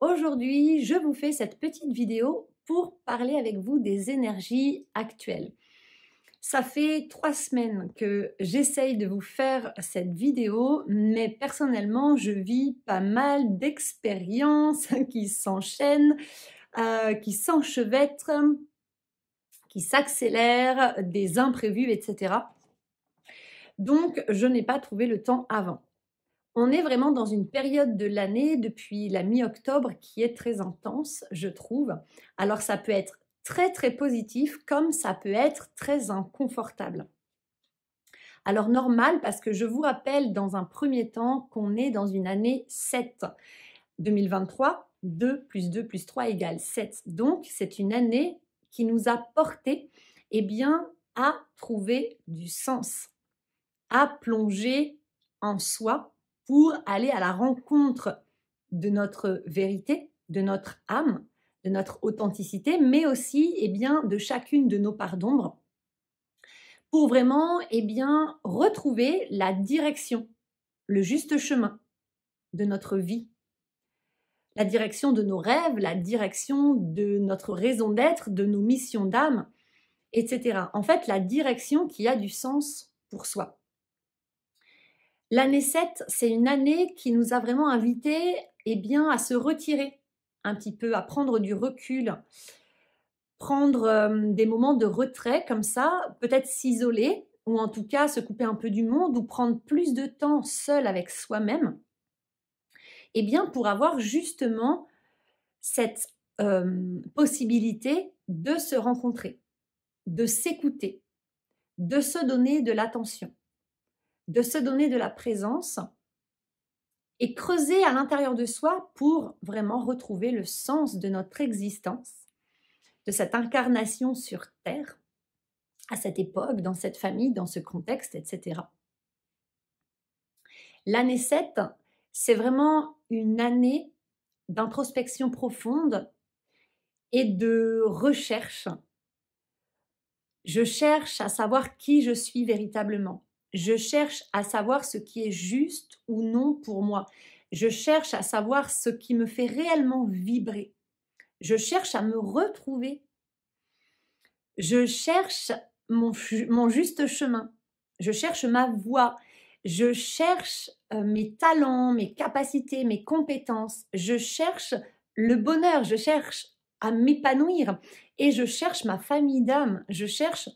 Aujourd'hui, je vous fais cette petite vidéo pour parler avec vous des énergies actuelles. Ça fait trois semaines que j'essaye de vous faire cette vidéo, mais personnellement, je vis pas mal d'expériences qui s'enchaînent, euh, qui s'enchevêtrent, qui s'accélèrent, des imprévus, etc. Donc, je n'ai pas trouvé le temps avant. On est vraiment dans une période de l'année depuis la mi-octobre qui est très intense, je trouve. Alors ça peut être très très positif comme ça peut être très inconfortable. Alors normal parce que je vous rappelle dans un premier temps qu'on est dans une année 7. 2023, 2 plus 2 plus 3 égale 7. Donc c'est une année qui nous a porté eh bien, à trouver du sens, à plonger en soi pour aller à la rencontre de notre vérité, de notre âme, de notre authenticité, mais aussi et eh bien, de chacune de nos parts d'ombre, pour vraiment eh bien, retrouver la direction, le juste chemin de notre vie, la direction de nos rêves, la direction de notre raison d'être, de nos missions d'âme, etc. En fait, la direction qui a du sens pour soi. L'année 7, c'est une année qui nous a vraiment invité eh bien, à se retirer un petit peu, à prendre du recul, prendre des moments de retrait comme ça, peut-être s'isoler ou en tout cas se couper un peu du monde ou prendre plus de temps seul avec soi-même, eh bien pour avoir justement cette possibilité de se rencontrer, de s'écouter, de se donner de l'attention de se donner de la présence et creuser à l'intérieur de soi pour vraiment retrouver le sens de notre existence, de cette incarnation sur Terre, à cette époque, dans cette famille, dans ce contexte, etc. L'année 7, c'est vraiment une année d'introspection profonde et de recherche. Je cherche à savoir qui je suis véritablement. Je cherche à savoir ce qui est juste ou non pour moi. Je cherche à savoir ce qui me fait réellement vibrer. Je cherche à me retrouver. Je cherche mon, mon juste chemin. Je cherche ma voie. Je cherche euh, mes talents, mes capacités, mes compétences. Je cherche le bonheur. Je cherche à m'épanouir. Et je cherche ma famille d'âme. Je cherche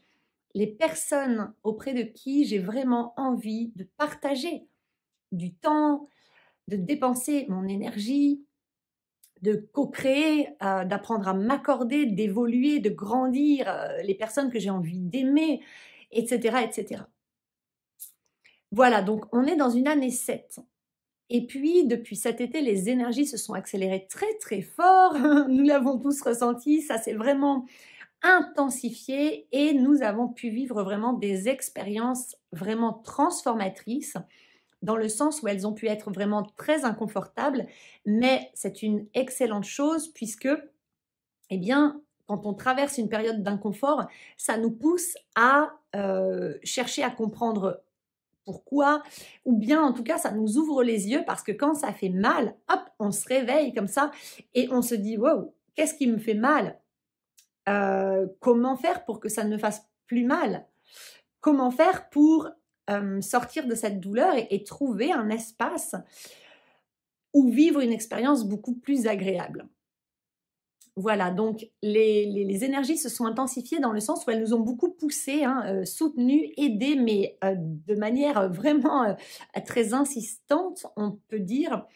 les personnes auprès de qui j'ai vraiment envie de partager du temps, de dépenser mon énergie, de co-créer, euh, d'apprendre à m'accorder, d'évoluer, de grandir, euh, les personnes que j'ai envie d'aimer, etc., etc. Voilà, donc on est dans une année 7. Et puis, depuis cet été, les énergies se sont accélérées très, très fort. Nous l'avons tous ressenti. Ça, c'est vraiment intensifié et nous avons pu vivre vraiment des expériences vraiment transformatrices dans le sens où elles ont pu être vraiment très inconfortables, mais c'est une excellente chose puisque, eh bien, quand on traverse une période d'inconfort, ça nous pousse à euh, chercher à comprendre pourquoi, ou bien en tout cas, ça nous ouvre les yeux parce que quand ça fait mal, hop, on se réveille comme ça et on se dit, wow, qu'est-ce qui me fait mal euh, comment faire pour que ça ne fasse plus mal Comment faire pour euh, sortir de cette douleur et, trouver un espace où vivre une expérience beaucoup plus agréable voilà, donc les, énergies se sont intensifiées dans le sens où elles nous ont beaucoup poussé soutenu hein, euh, aidé, soutenues, mais de manière vraiment très insistante, on peut dire,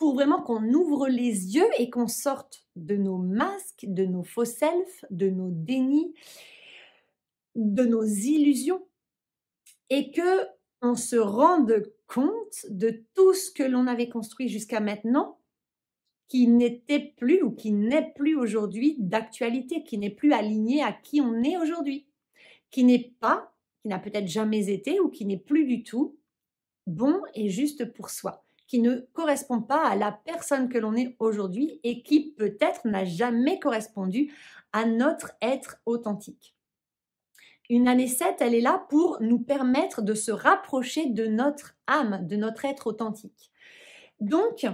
pour vraiment qu'on ouvre les yeux et qu'on sorte de nos masques, de nos faux selfs, de nos dénis, de nos illusions et que on se rende compte de tout ce que l'on avait construit jusqu'à maintenant qui n'était plus ou qui n'est plus aujourd'hui d'actualité, qui n'est plus aligné à qui on est aujourd'hui, qui n'est pas, qui n'a peut-être jamais été ou qui n'est plus du tout bon et juste pour soi qui ne correspond pas à la personne que l'on est aujourd'hui et qui peut-être n'a jamais correspondu à notre être authentique. Une année 7, elle est là pour nous permettre de se rapprocher de notre âme, de notre être authentique. Donc,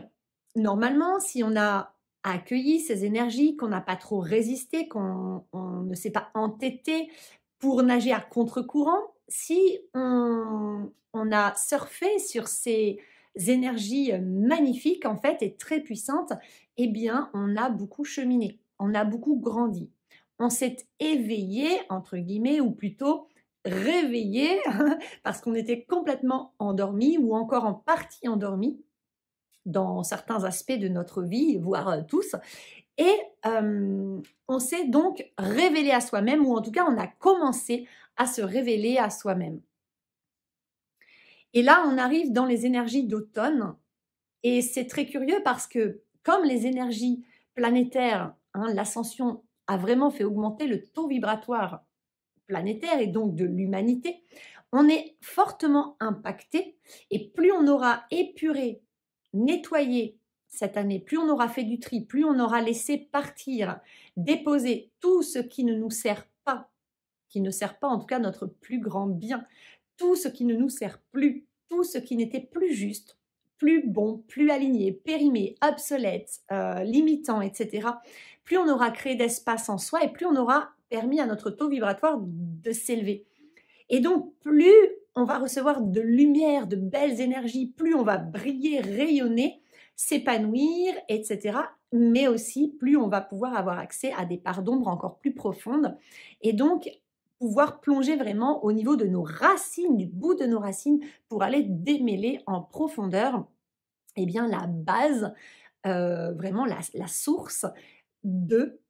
normalement, si on a accueilli ces énergies, qu'on n'a pas trop résisté, qu'on ne s'est pas entêté pour nager à contre-courant, si on, on, a surfé sur ces, énergies euh, magnifiques en fait et très puissantes, et eh bien on a beaucoup cheminé, on a beaucoup grandi. On s'est éveillé, entre guillemets, ou plutôt réveillé, parce qu'on était complètement endormi ou encore en partie endormi dans certains aspects de notre vie, voire euh, tous. Et on s'est donc révélé à soi-même, ou en tout cas on a commencé à se révéler à soi-même. Et là, on arrive dans les énergies d'automne. Et c'est très curieux parce que comme les énergies planétaires, hein, l'ascension a vraiment fait augmenter le taux vibratoire planétaire et donc de l'humanité, on est fortement impacté et plus on aura épuré, nettoyé cette année, plus on aura fait du tri, plus on aura laissé partir, déposer tout ce qui ne nous sert pas, qui ne sert pas en tout cas notre plus grand bien, tout ce qui ne nous sert plus, tout ce qui n'était plus juste, plus bon, plus aligné, périmé, obsolète, euh, limitant, etc., plus on aura créé d'espace en soi et plus on aura permis à notre taux vibratoire de s'élever. Et donc, plus on va recevoir de lumière, de belles énergies, plus on va briller, rayonner, s'épanouir, etc. Mais aussi, plus on va pouvoir avoir accès à des parts d'ombre encore plus profondes. Et donc, pouvoir plonger vraiment au niveau de nos racines, du bout de nos racines, pour aller démêler en profondeur eh bien, la base, euh, vraiment la, source de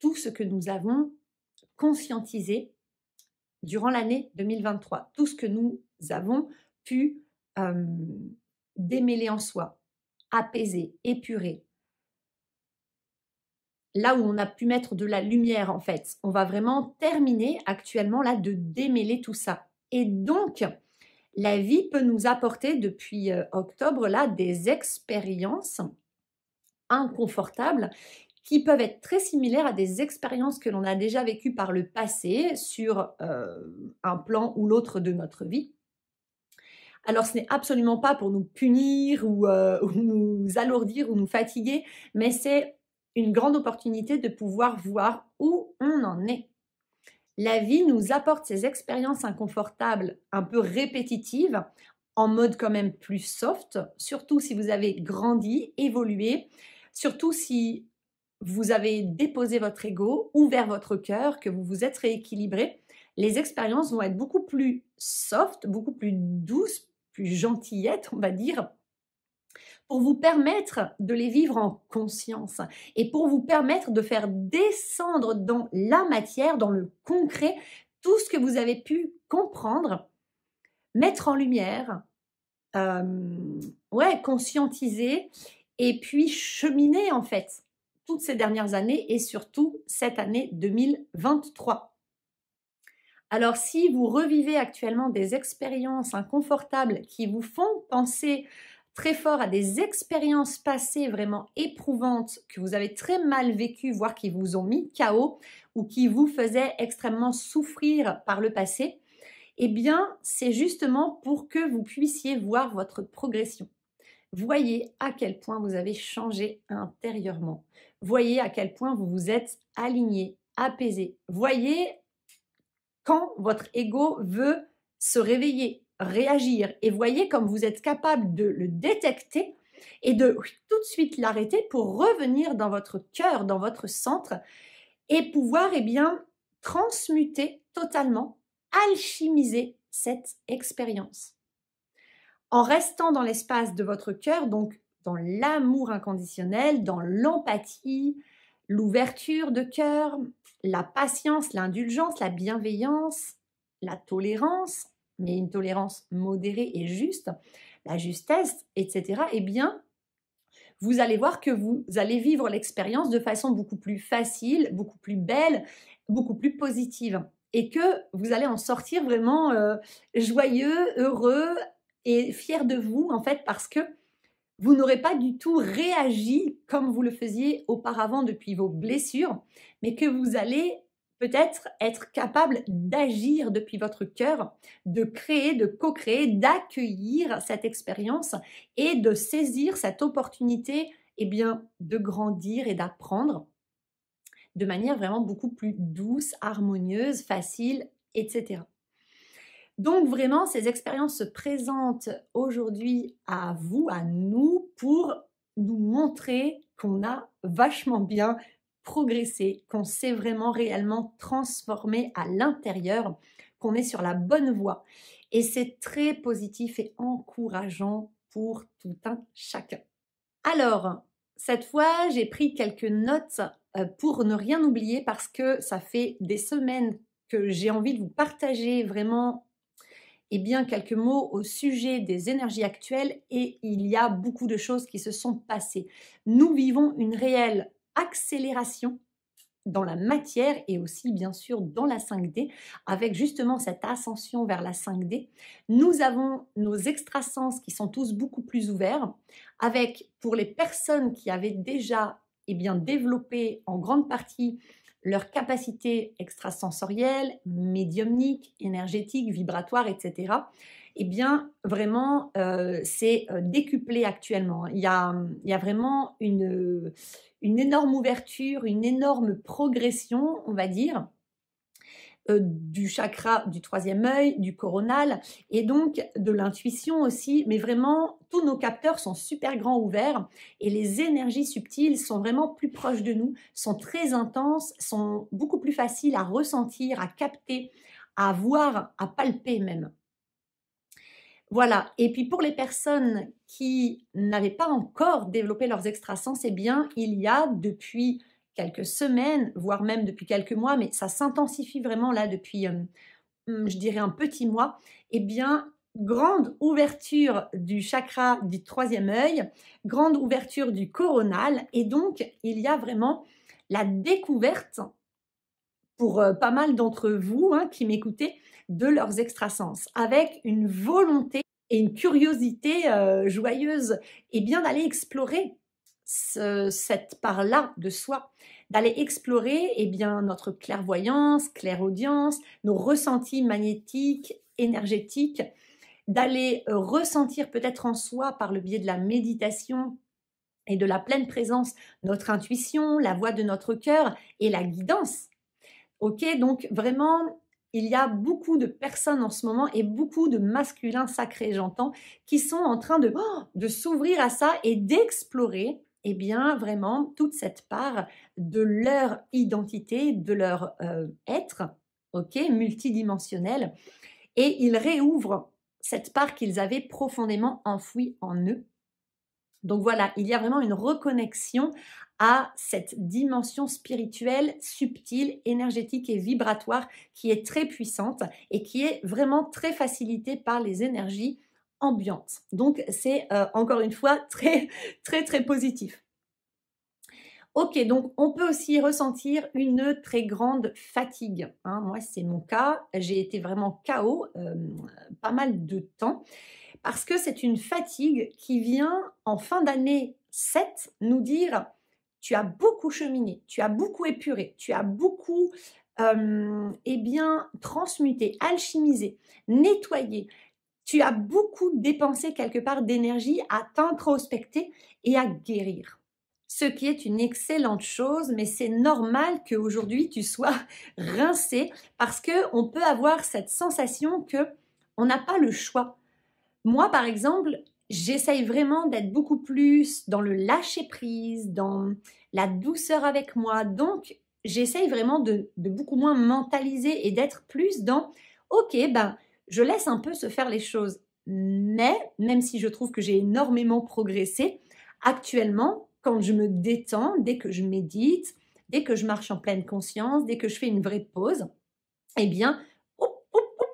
tout ce que nous avons conscientisé durant l'année 2023, tout ce que nous avons pu euh, démêler en soi, apaiser, épurer, là où on a pu mettre de la lumière en fait. On va vraiment terminer actuellement là de démêler tout ça. Et donc, la vie peut nous apporter depuis euh, octobre là des expériences inconfortables qui peuvent être très similaires à des expériences que l'on a déjà vécues par le passé sur euh, un plan ou l'autre de notre vie. Alors ce n'est absolument pas pour nous punir ou euh, nous alourdir ou nous fatiguer, mais c'est une grande opportunité de pouvoir voir où on en est. La vie nous apporte ces expériences inconfortables, un peu répétitives, en mode quand même plus soft, surtout si vous avez grandi, évolué, surtout si vous avez déposé votre ego, ouvert votre cœur, que vous vous êtes rééquilibré. Les expériences vont être beaucoup plus soft, beaucoup plus douces, plus gentillettes, on va dire, pour vous permettre de les vivre en conscience et pour vous permettre de faire descendre dans la matière, dans le concret, tout ce que vous avez pu comprendre, mettre en lumière, euh, ouais, conscientiser et puis cheminer en fait toutes ces dernières années et surtout cette année 2023. Alors si vous revivez actuellement des expériences inconfortables qui vous font penser très fort à des expériences passées vraiment éprouvantes que vous avez très mal vécues, voire qui vous ont mis KO ou qui vous faisaient extrêmement souffrir par le passé, eh bien, c'est justement pour que vous puissiez voir votre progression. Voyez à quel point vous avez changé intérieurement. Voyez à quel point vous vous êtes aligné, apaisé. Voyez quand votre ego veut se réveiller, réagir. Et voyez comme vous êtes capable de le détecter et de tout de suite l'arrêter pour revenir dans votre cœur, dans votre centre et pouvoir eh bien transmuter totalement, alchimiser cette expérience. En restant dans l'espace de votre cœur, donc dans l'amour inconditionnel, dans l'empathie, l'ouverture de cœur, la patience, l'indulgence, la bienveillance, la tolérance, mais une tolérance modérée et juste, la justesse, etc., eh bien, vous allez voir que vous allez vivre l'expérience de façon beaucoup plus facile, beaucoup plus belle, beaucoup plus positive. Et que vous allez en sortir vraiment euh, joyeux, heureux et fier de vous, en fait, parce que vous n'aurez pas du tout réagi comme vous le faisiez auparavant depuis vos blessures, mais que vous allez peut-être être capable d'agir depuis votre cœur, de créer, de co-créer, d'accueillir cette expérience et de saisir cette opportunité eh bien, de grandir et d'apprendre de manière vraiment beaucoup plus douce, harmonieuse, facile, etc. Donc vraiment, ces expériences se présentent aujourd'hui à vous, à nous, pour nous montrer qu'on a vachement bien progresser, qu'on s'est vraiment réellement transformé à l'intérieur, qu'on est sur la bonne voie. Et c'est très positif et encourageant pour tout un chacun. Alors, cette fois, j'ai pris quelques notes euh, pour ne rien oublier parce que ça fait des semaines que j'ai envie de vous partager vraiment et eh bien, quelques mots au sujet des énergies actuelles et il y a beaucoup de choses qui se sont passées. Nous vivons une réelle accélération dans la matière et aussi bien sûr dans la 5D, avec justement cette ascension vers la 5D. Nous avons nos extrasens qui sont tous beaucoup plus ouverts, avec pour les personnes qui avaient déjà et eh bien, développé en grande partie leurs capacités extrasensorielles, médiumniques, énergétiques, vibratoires, etc eh bien, vraiment, euh, c'est euh, décuplé actuellement. Hein. Il y a, vraiment une, énorme ouverture, une énorme progression, on va dire, euh, du chakra du troisième œil, du coronal, et donc de l'intuition aussi. Mais vraiment, tous nos capteurs sont super grands ouverts et les énergies subtiles sont vraiment plus proches de nous, sont très intenses, sont beaucoup plus faciles à ressentir, à capter, à voir, à palper même. Voilà. Et puis pour les personnes qui n'avaient pas encore développé leurs extrasens, eh bien, il y a depuis quelques semaines, voire même depuis quelques mois, mais ça s'intensifie vraiment là depuis, euh, hum, je dirais, un petit mois, eh bien, grande ouverture du chakra du troisième œil, grande ouverture du coronal, et donc il y a vraiment la découverte pour euh, pas mal d'entre vous hein, qui m'écoutez, de leurs extrasens, avec une volonté et une curiosité euh, joyeuse, et bien d'aller explorer cette part-là de soi, d'aller explorer et eh bien, notre clairvoyance, clairaudience, nos ressentis magnétiques, énergétiques, d'aller euh, ressentir peut-être en soi par le biais de la méditation et de la pleine présence notre intuition, la voix de notre cœur et la guidance. Ok, donc vraiment il y a beaucoup de personnes en ce moment et beaucoup de masculins sacrés, j'entends, qui sont en train de, oh, s'ouvrir à ça et d'explorer, et eh bien, vraiment toute cette part de leur identité, de leur euh, être, ok, multidimensionnel. Et ils réouvrent cette part qu'ils avaient profondément enfouie en eux. Donc voilà, il y a vraiment une reconnexion à cette dimension spirituelle, subtile, énergétique et vibratoire qui est très puissante et qui est vraiment très facilitée par les énergies ambiantes. Donc c'est euh, encore une fois très très très positif. Ok, donc on peut aussi ressentir une très grande fatigue. Hein. moi, c'est mon cas. J'ai été vraiment KO euh, pas mal de temps parce que c'est une fatigue qui vient en fin d'année 7 nous dire tu as beaucoup cheminé, tu as beaucoup épuré, tu as beaucoup euh, eh bien, transmuté, alchimisé, nettoyé. Tu as beaucoup dépensé quelque part d'énergie à t'introspecter et à guérir. Ce qui est une excellente chose, mais c'est normal qu'aujourd'hui tu sois rincé parce qu'on peut avoir cette sensation que on n'a pas le choix. Moi, par exemple, J'essaye vraiment d'être beaucoup plus dans le lâcher-prise, dans la douceur avec moi. Donc, j'essaye vraiment de, beaucoup moins mentaliser et d'être plus dans, ok, ben, je laisse un peu se faire les choses. Mais, même si je trouve que j'ai énormément progressé, actuellement, quand je me détends, dès que je médite, dès que je marche en pleine conscience, dès que je fais une vraie pause, eh bien,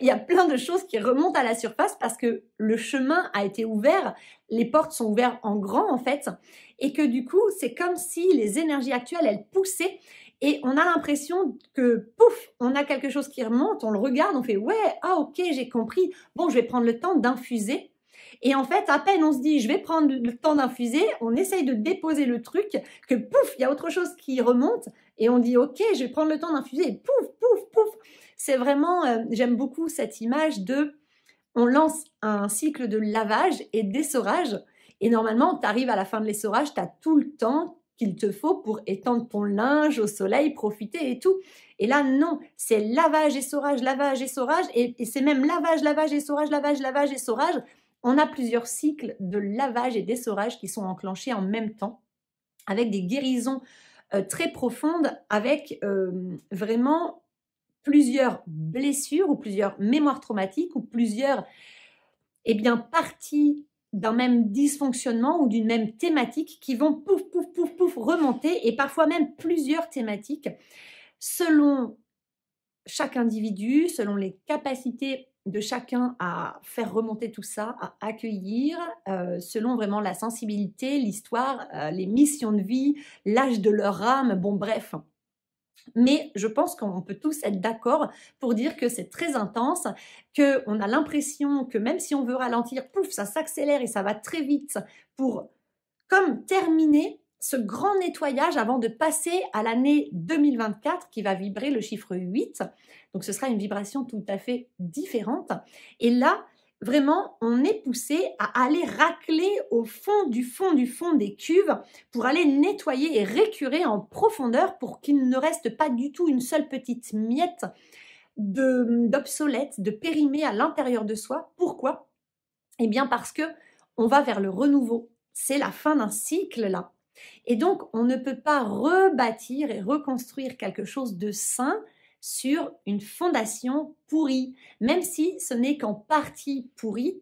il y a plein de choses qui remontent à la surface parce que le chemin a été ouvert, les portes sont ouvertes en grand en fait, et que du coup, c'est comme si les énergies actuelles, elles poussaient et on a l'impression que pouf, on a quelque chose qui remonte, on le regarde, on fait ouais, ah ok, j'ai compris. Bon, je vais prendre le temps d'infuser. Et en fait, à peine on se dit je vais prendre le temps d'infuser, on essaye de déposer le truc, que pouf, il y a autre chose qui remonte, et on dit ok, je vais prendre le temps d'infuser, pouf, pouf, pouf. C'est vraiment, euh, j'aime beaucoup cette image de, on lance un cycle de lavage et d'essorage, et normalement, tu arrives à la fin de l'essorage, tu as tout le temps qu'il te faut pour étendre ton linge au soleil, profiter et tout. Et là, non, c'est lavage, essorage, lavage, essorage, et, et c'est même lavage, lavage, essorage, lavage, lavage, essorage. On a plusieurs cycles de lavage et d'essorage qui sont enclenchés en même temps, avec des guérisons euh, très profonde avec euh, vraiment plusieurs blessures ou plusieurs mémoires traumatiques ou plusieurs eh bien, parties d'un même dysfonctionnement ou d'une même thématique qui vont pouf, pouf, pouf, pouf remonter et parfois même plusieurs thématiques selon chaque individu, selon les capacités de chacun à faire remonter tout ça, à accueillir euh, selon vraiment la sensibilité, l'histoire, euh, les missions de vie, l'âge de leur âme, bon bref. Mais je pense qu'on peut tous être d'accord pour dire que c'est très intense, qu'on a l'impression que même si on veut ralentir, pouf, ça s'accélère et ça va très vite pour comme terminer ce grand nettoyage avant de passer à l'année 2024 qui va vibrer le chiffre 8. Donc ce sera une vibration tout à fait différente. Et là, vraiment, on est poussé à aller racler au fond du fond du fond des cuves pour aller nettoyer et récurer en profondeur pour qu'il ne reste pas du tout une seule petite miette d'obsolète, de, de périmée à l'intérieur de soi. Pourquoi Eh bien parce que on va vers le renouveau. C'est la fin d'un cycle là. Et donc, on ne peut pas rebâtir et reconstruire quelque chose de sain sur une fondation pourrie. Même si ce n'est qu'en partie pourrie,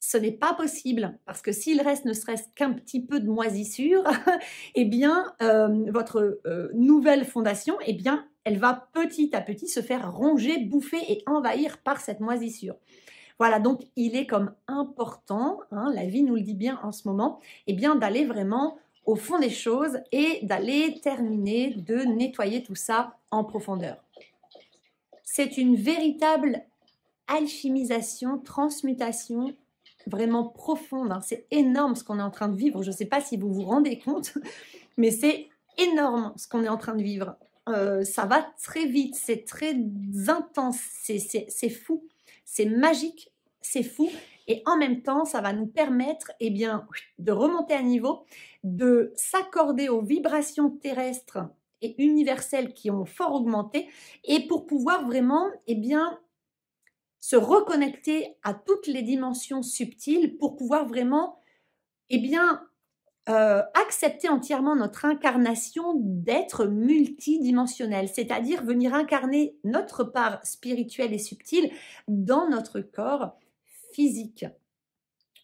ce n'est pas possible. Parce que s'il reste ne serait-ce qu'un petit peu de moisissure, eh bien, euh, votre euh, nouvelle fondation, eh bien, elle va petit à petit se faire ronger, bouffer et envahir par cette moisissure. Voilà, donc il est comme important, hein, la vie nous le dit bien en ce moment, eh bien d'aller vraiment au fond des choses et d'aller terminer de nettoyer tout ça en profondeur. C'est une véritable alchimisation, transmutation vraiment profonde. Hein. C'est énorme ce qu'on est en train de vivre. Je ne sais pas si vous vous rendez compte, mais c'est énorme ce qu'on est en train de vivre. Euh, ça va très vite, c'est très intense, c'est fou, c'est magique, c'est fou. Et en même temps, ça va nous permettre eh bien, de remonter à niveau, de s'accorder aux vibrations terrestres et universelles qui ont fort augmenté et pour pouvoir vraiment eh bien, se reconnecter à toutes les dimensions subtiles pour pouvoir vraiment eh bien, euh, accepter entièrement notre incarnation d'être multidimensionnel, c'est-à-dire venir incarner notre part spirituelle et subtile dans notre corps physique.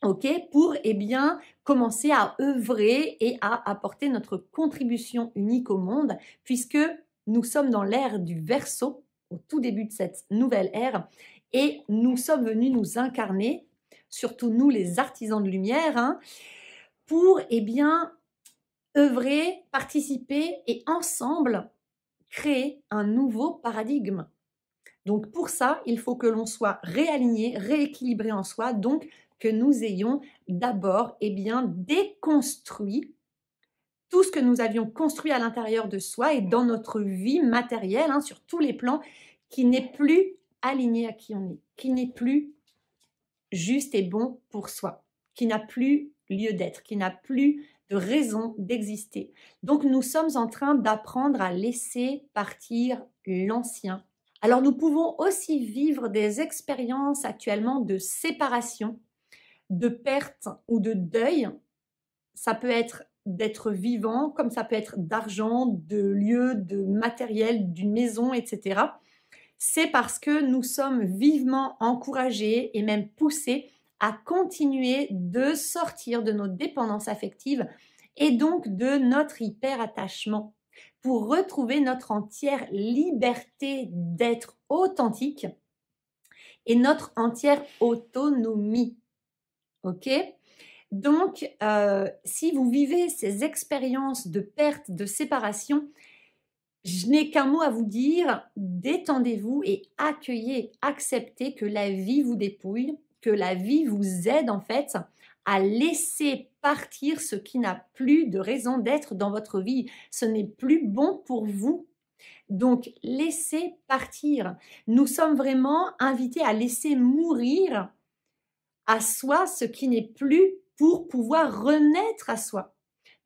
OK, pour et eh bien commencer à œuvrer et à apporter notre contribution unique au monde puisque nous sommes dans l'ère du verso au tout début de cette nouvelle ère et nous sommes venus nous incarner surtout nous les artisans de lumière hein, pour eh bien œuvrer, participer et ensemble créer un nouveau paradigme donc pour ça, il faut que l'on soit réaligné, rééquilibré en soi, donc que nous ayons d'abord et eh bien déconstruit tout ce que nous avions construit à l'intérieur de soi et dans notre vie matérielle, hein, sur tous les plans, qui n'est plus aligné à qui on est, qui n'est plus juste et bon pour soi, qui n'a plus lieu d'être, qui n'a plus de raison d'exister. Donc nous sommes en train d'apprendre à laisser partir l'ancien alors nous pouvons aussi vivre des expériences actuellement de séparation, de perte ou de deuil. Ça peut être d'être vivant, comme ça peut être d'argent, de lieu, de matériel, d'une maison, etc. C'est parce que nous sommes vivement encouragés et même poussés à continuer de sortir de nos dépendances affectives et donc de notre hyperattachement pour retrouver notre entière liberté d'être authentique et notre entière autonomie. OK Donc, euh, si vous vivez ces expériences de perte, de séparation, je n'ai qu'un mot à vous dire, détendez-vous et accueillez, acceptez que la vie vous dépouille, que la vie vous aide en fait à laisser partir ce qui n'a plus de raison d'être dans votre vie. Ce n'est plus bon pour vous. Donc, laissez partir. Nous sommes vraiment invités à laisser mourir à soi ce qui n'est plus pour pouvoir renaître à soi.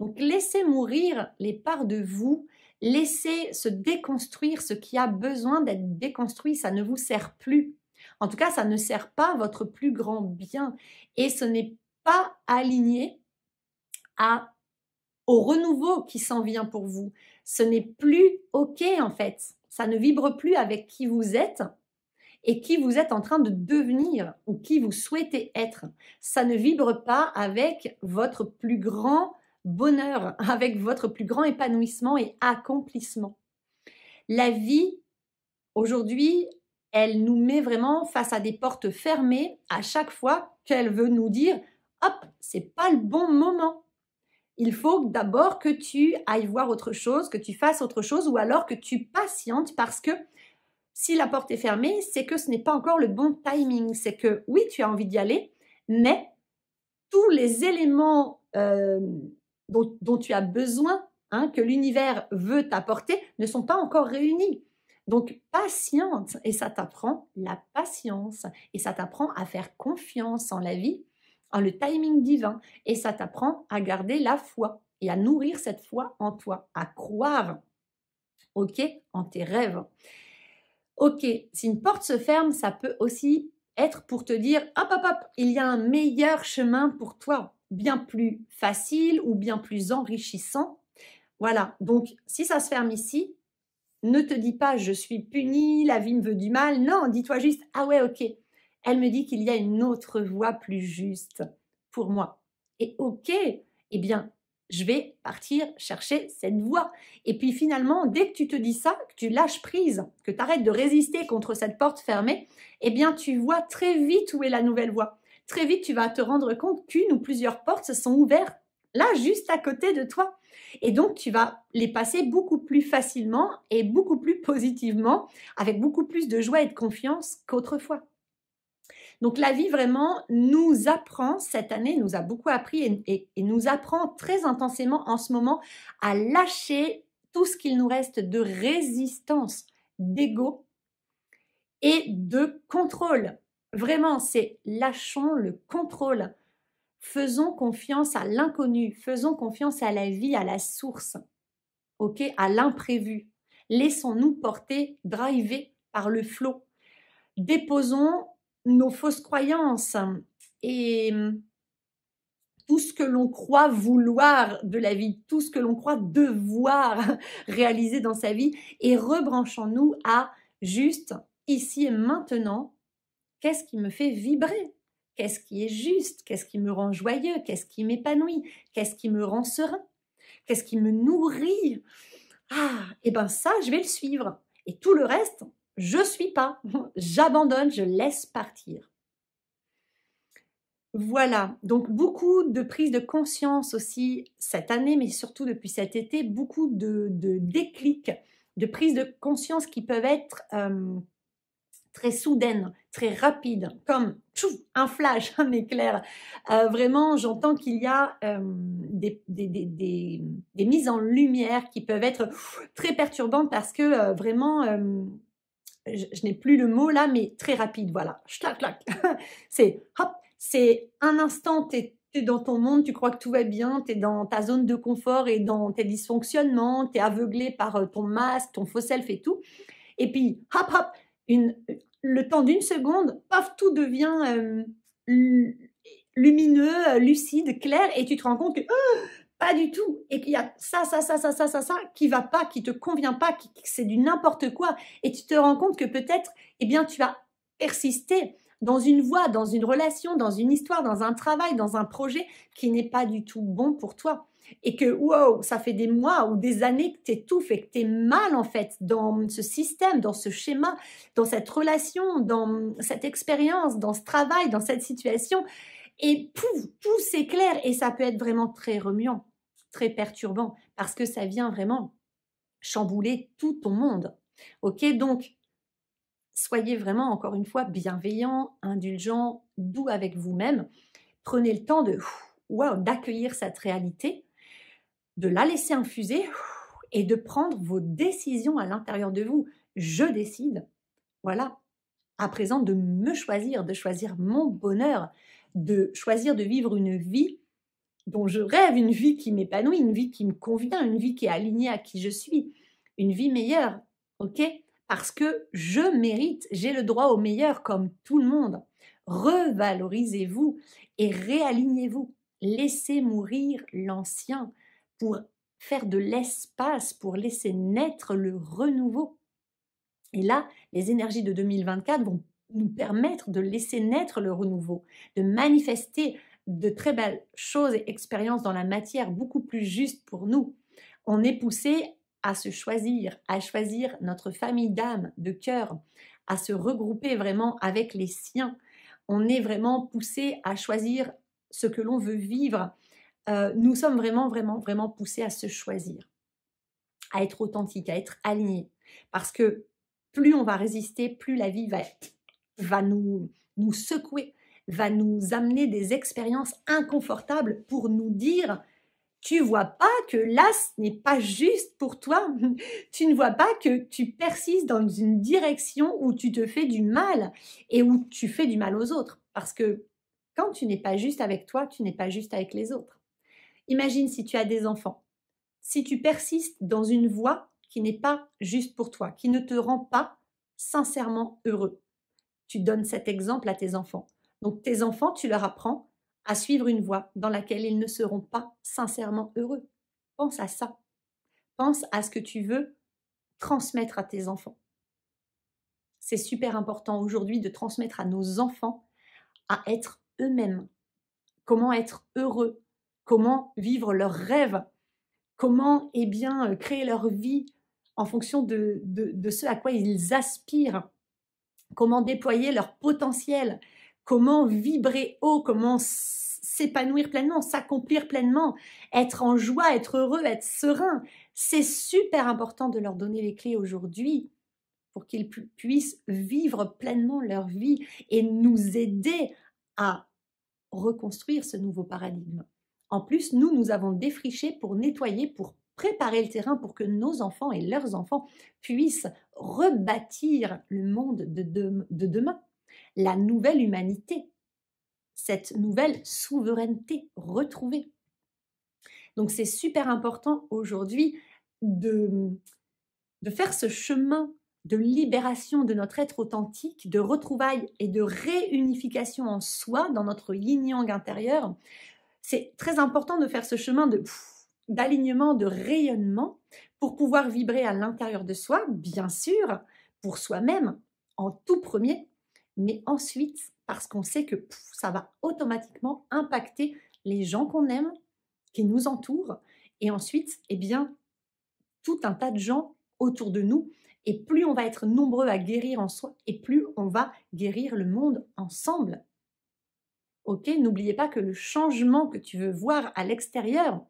Donc, laissez mourir les parts de vous, laissez se déconstruire ce qui a besoin d'être déconstruit, ça ne vous sert plus. En tout cas, ça ne sert pas votre plus grand bien et ce n'est pas aligné à, au renouveau qui s'en vient pour vous. Ce n'est plus OK en fait. Ça ne vibre plus avec qui vous êtes et qui vous êtes en train de devenir ou qui vous souhaitez être. Ça ne vibre pas avec votre plus grand bonheur, avec votre plus grand épanouissement et accomplissement. La vie, aujourd'hui, elle nous met vraiment face à des portes fermées à chaque fois qu'elle veut nous dire hop, c'est pas le bon moment. Il faut d'abord que tu ailles voir autre chose, que tu fasses autre chose ou alors que tu patientes parce que si la porte est fermée, c'est que ce n'est pas encore le bon timing. C'est que oui, tu as envie d'y aller, mais tous les éléments euh, dont, tu as besoin, hein, que l'univers veut t'apporter, ne sont pas encore réunis. Donc patiente, et ça t'apprend la patience, et ça t'apprend à faire confiance en la vie, le timing divin. Et ça t'apprend à garder la foi et à nourrir cette foi en toi, à croire, ok, en tes rêves. Ok, si une porte se ferme, ça peut aussi être pour te dire, hop, hop, hop, il y a un meilleur chemin pour toi, bien plus facile ou bien plus enrichissant. Voilà, donc si ça se ferme ici, ne te dis pas je suis puni, la vie me veut du mal. Non, dis-toi juste, ah ouais, ok, elle me dit qu'il y a une autre voie plus juste pour moi. Et ok, eh bien, je vais partir chercher cette voie. Et puis finalement, dès que tu te dis ça, que tu lâches prise, que tu arrêtes de résister contre cette porte fermée, eh bien, tu vois très vite où est la nouvelle voie. Très vite, tu vas te rendre compte qu'une ou plusieurs portes se sont ouvertes là, juste à côté de toi. Et donc, tu vas les passer beaucoup plus facilement et beaucoup plus positivement, avec beaucoup plus de joie et de confiance qu'autrefois. Donc la vie vraiment nous apprend, cette année nous a beaucoup appris et, nous apprend très intensément en ce moment à lâcher tout ce qu'il nous reste de résistance, d'ego et de contrôle. Vraiment, c'est lâchons le contrôle. Faisons confiance à l'inconnu, faisons confiance à la vie, à la source, ok, à l'imprévu. Laissons-nous porter, driver par le flot. Déposons nos fausses croyances et tout ce que l'on croit vouloir de la vie, tout ce que l'on croit devoir réaliser dans sa vie et rebranchons-nous à juste ici et maintenant, qu'est-ce qui me fait vibrer Qu'est-ce qui est juste Qu'est-ce qui me rend joyeux Qu'est-ce qui m'épanouit Qu'est-ce qui me rend serein Qu'est-ce qui me nourrit Ah, et eh bien ça, je vais le suivre. Et tout le reste, je suis pas, j'abandonne, je laisse partir. Voilà, donc beaucoup de prises de conscience aussi cette année, mais surtout depuis cet été, beaucoup de, de déclics, de prises de conscience qui peuvent être très soudaines, très rapides, comme un flash, un éclair. Euh, vraiment, j'entends qu'il y a des, des, mises en lumière qui peuvent être très perturbantes parce que euh, vraiment je, n'ai plus le mot là, mais très rapide, voilà. c'est hop, c'est un instant, tu es, dans ton monde, tu crois que tout va bien, tu es dans ta zone de confort et dans tes dysfonctionnements, tu es aveuglé par euh, ton masque, ton faux self et tout. Et puis, hop, hop, une, le temps d'une seconde, paf, tout devient euh, lumineux, lucide, clair, et tu te rends compte que oh, pas du tout. Et qu'il y a ça, ça, ça, ça, ça, ça, ça, qui va pas, qui te convient pas, qui, c'est du n'importe quoi. Et tu te rends compte que peut-être, eh bien, tu vas persister dans une voie, dans une relation, dans une histoire, dans un travail, dans un projet qui n'est pas du tout bon pour toi. Et que, wow, ça fait des mois ou des années que tu étouffes et que tu es mal, en fait, dans ce système, dans ce schéma, dans cette relation, dans cette expérience, dans ce travail, dans cette situation. Et pouf, tout s'éclaire et ça peut être vraiment très remuant très perturbant parce que ça vient vraiment chambouler tout ton monde. Ok, donc soyez vraiment encore une fois bienveillant, indulgent, doux avec vous-même. Prenez le temps de wow, d'accueillir cette réalité, de la laisser infuser et de prendre vos décisions à l'intérieur de vous. Je décide, voilà, à présent de me choisir, de choisir mon bonheur, de choisir de vivre une vie dont je rêve, une vie qui m'épanouit, une vie qui me convient, une vie qui est alignée à qui je suis, une vie meilleure, ok Parce que je mérite, j'ai le droit au meilleur comme tout le monde. Revalorisez-vous et réalignez-vous. Laissez mourir l'ancien pour faire de l'espace, pour laisser naître le renouveau. Et là, les énergies de 2024 vont nous permettre de laisser naître le renouveau, de manifester de très belles choses et expériences dans la matière beaucoup plus juste pour nous. On est poussé à se choisir, à choisir notre famille d'âme, de cœur, à se regrouper vraiment avec les siens. On est vraiment poussé à choisir ce que l'on veut vivre. Euh, nous sommes vraiment, vraiment, vraiment poussés à se choisir, à être authentique, à être aligné. Parce que plus on va résister, plus la vie va, va nous, nous secouer, va nous amener des expériences inconfortables pour nous dire tu vois pas que là ce n'est pas juste pour toi. tu ne vois pas que tu persistes dans une direction où tu te fais du mal et où tu fais du mal aux autres parce que quand tu n'es pas juste avec toi, tu n'es pas juste avec les autres. Imagine si tu as des enfants. Si tu persistes dans une voie qui n'est pas juste pour toi, qui ne te rend pas sincèrement heureux. Tu donnes cet exemple à tes enfants. Donc tes enfants, tu leur apprends à suivre une voie dans laquelle ils ne seront pas sincèrement heureux. Pense à ça. Pense à ce que tu veux transmettre à tes enfants. C'est super important aujourd'hui de transmettre à nos enfants à être eux-mêmes. Comment être heureux Comment vivre leurs rêves Comment eh bien, euh, créer leur vie en fonction de, de ce à quoi ils aspirent Comment déployer leur potentiel comment vibrer haut, comment s'épanouir pleinement, s'accomplir pleinement, être en joie, être heureux, être serein. C'est super important de leur donner les clés aujourd'hui pour qu'ils puissent vivre pleinement leur vie et nous aider à reconstruire ce nouveau paradigme. En plus, nous, nous avons défriché pour nettoyer, pour préparer le terrain pour que nos enfants et leurs enfants puissent rebâtir le monde de demain la nouvelle humanité, cette nouvelle souveraineté retrouvée. Donc c'est super important aujourd'hui de, de faire ce chemin de libération de notre être authentique, de retrouvailles et de réunification en soi dans notre yin-yang intérieur. C'est très important de faire ce chemin de d'alignement, de rayonnement pour pouvoir vibrer à l'intérieur de soi, bien sûr, pour soi-même en tout premier, mais ensuite parce qu'on sait que ça va automatiquement impacter les gens qu'on aime, qui nous entourent, et ensuite, eh bien, tout un tas de gens autour de nous. Et plus on va être nombreux à guérir en soi, et plus on va guérir le monde ensemble. Ok, n'oubliez pas que le changement que tu veux voir à l'extérieur,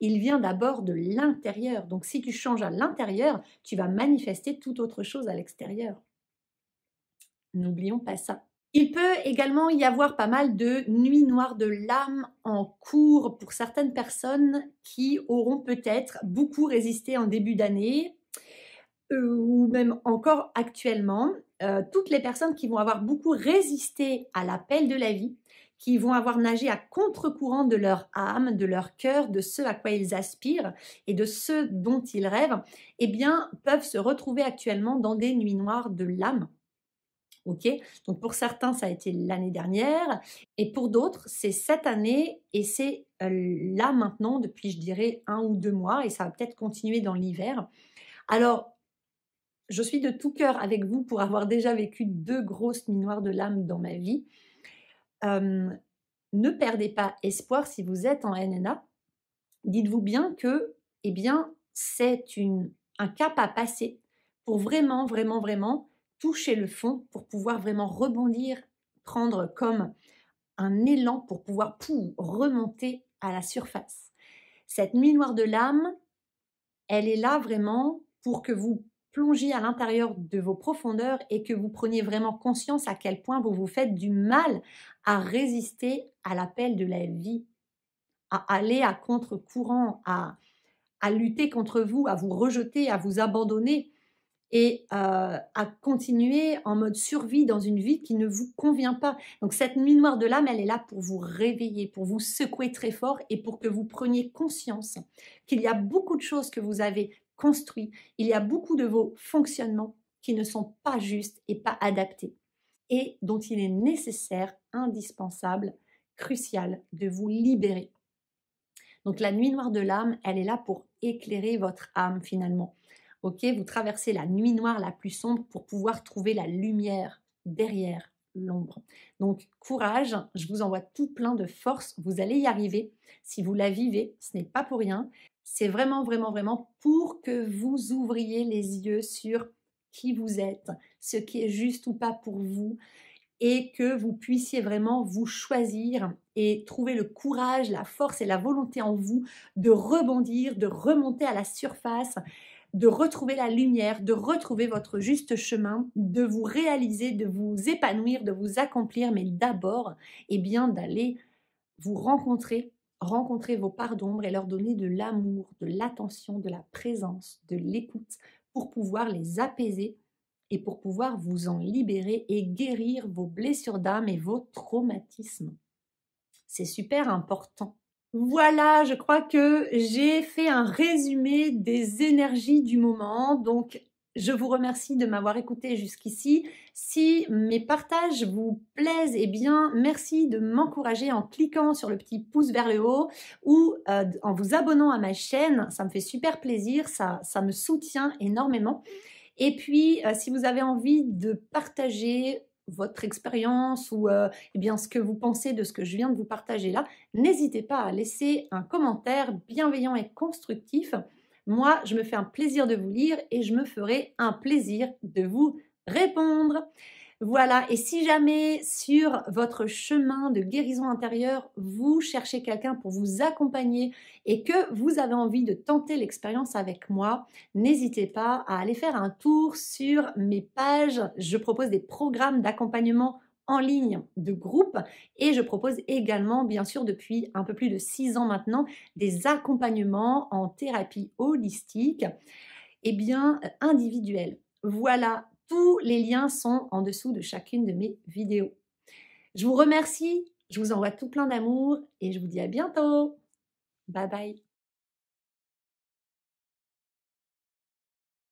il vient d'abord de l'intérieur. Donc si tu changes à l'intérieur, tu vas manifester toute autre chose à l'extérieur. N'oublions pas ça. Il peut également y avoir pas mal de nuits noires de l'âme en cours pour certaines personnes qui auront peut-être beaucoup résisté en début d'année euh, ou même encore actuellement. Euh, toutes les personnes qui vont avoir beaucoup résisté à l'appel de la vie, qui vont avoir nagé à contre-courant de leur âme, de leur cœur, de ce à quoi ils aspirent et de ce dont ils rêvent, eh bien, peuvent se retrouver actuellement dans des nuits noires de l'âme donc pour certains, ça a été l'année dernière, et pour d'autres, c'est cette année, et c'est là maintenant, depuis je dirais un ou deux mois, et ça va peut-être continuer dans l'hiver. Alors, je suis de tout cœur avec vous pour avoir déjà vécu deux grosses minoires de l'âme dans ma vie. ne perdez pas espoir si vous êtes en NNA. Dites-vous bien que, eh bien, c'est un cap à passer pour vraiment, vraiment, vraiment toucher le fond pour pouvoir vraiment rebondir, prendre comme un élan pour pouvoir remonter à la surface. Cette nuit noire de l'âme, elle est là vraiment pour que vous plongiez à l'intérieur de vos profondeurs et que vous preniez vraiment conscience à quel point vous vous faites du mal à résister à l'appel de la vie, à aller à contre-courant, à, à lutter contre vous, à vous rejeter, à vous abandonner et euh, à continuer en mode survie dans une vie qui ne vous convient pas. Donc cette nuit noire de l'âme, elle est là pour vous réveiller, pour vous secouer très fort et pour que vous preniez conscience qu'il y a beaucoup de choses que vous avez construites, il y a beaucoup de vos fonctionnements qui ne sont pas justes et pas adaptés et dont il est nécessaire, indispensable, crucial de vous libérer. Donc la nuit noire de l'âme, elle est là pour éclairer votre âme finalement, vous traversez la nuit noire la plus sombre pour pouvoir trouver la lumière derrière l'ombre. Donc courage, je vous envoie tout plein de force, vous allez y arriver. Si vous la vivez, ce n'est pas pour rien. C'est vraiment, vraiment, vraiment pour que vous ouvriez les yeux sur qui vous êtes, ce qui est juste ou pas pour vous, et que vous puissiez vraiment vous choisir et trouver le courage, la force et la volonté en vous de rebondir, de remonter à la surface de retrouver la lumière, de retrouver votre juste chemin, de vous réaliser, de vous épanouir, de vous accomplir, mais d'abord, eh bien, d'aller vous rencontrer, rencontrer vos parts d'ombre et leur donner de l'amour, de l'attention, de la présence, de l'écoute pour pouvoir les apaiser et pour pouvoir vous en libérer et guérir vos blessures d'âme et vos traumatismes. C'est super important. Voilà, je crois que j'ai fait un résumé des énergies du moment. Donc, je vous remercie de m'avoir écouté jusqu'ici. Si mes partages vous plaisent, eh bien, merci de m'encourager en cliquant sur le petit pouce vers le haut ou euh, en vous abonnant à ma chaîne. Ça me fait super plaisir, ça, ça me soutient énormément. Et puis, euh, si vous avez envie de partager votre expérience ou euh, eh bien ce que vous pensez de ce que je viens de vous partager là, n'hésitez pas à laisser un commentaire bienveillant et constructif. Moi, je me fais un plaisir de vous lire et je me ferai un plaisir de vous répondre. Voilà, et si jamais sur votre chemin de guérison intérieure, vous cherchez quelqu'un pour vous accompagner et que vous avez envie de tenter l'expérience avec moi, n'hésitez pas à aller faire un tour sur mes pages. Je propose des programmes d'accompagnement en ligne de groupe et je propose également, bien sûr, depuis un peu plus de six ans maintenant, des accompagnements en thérapie holistique et eh bien euh, individuelle. Voilà tous les liens sont en dessous de chacune de mes vidéos. Je vous remercie, je vous envoie tout plein d'amour et je vous dis à bientôt. Bye bye.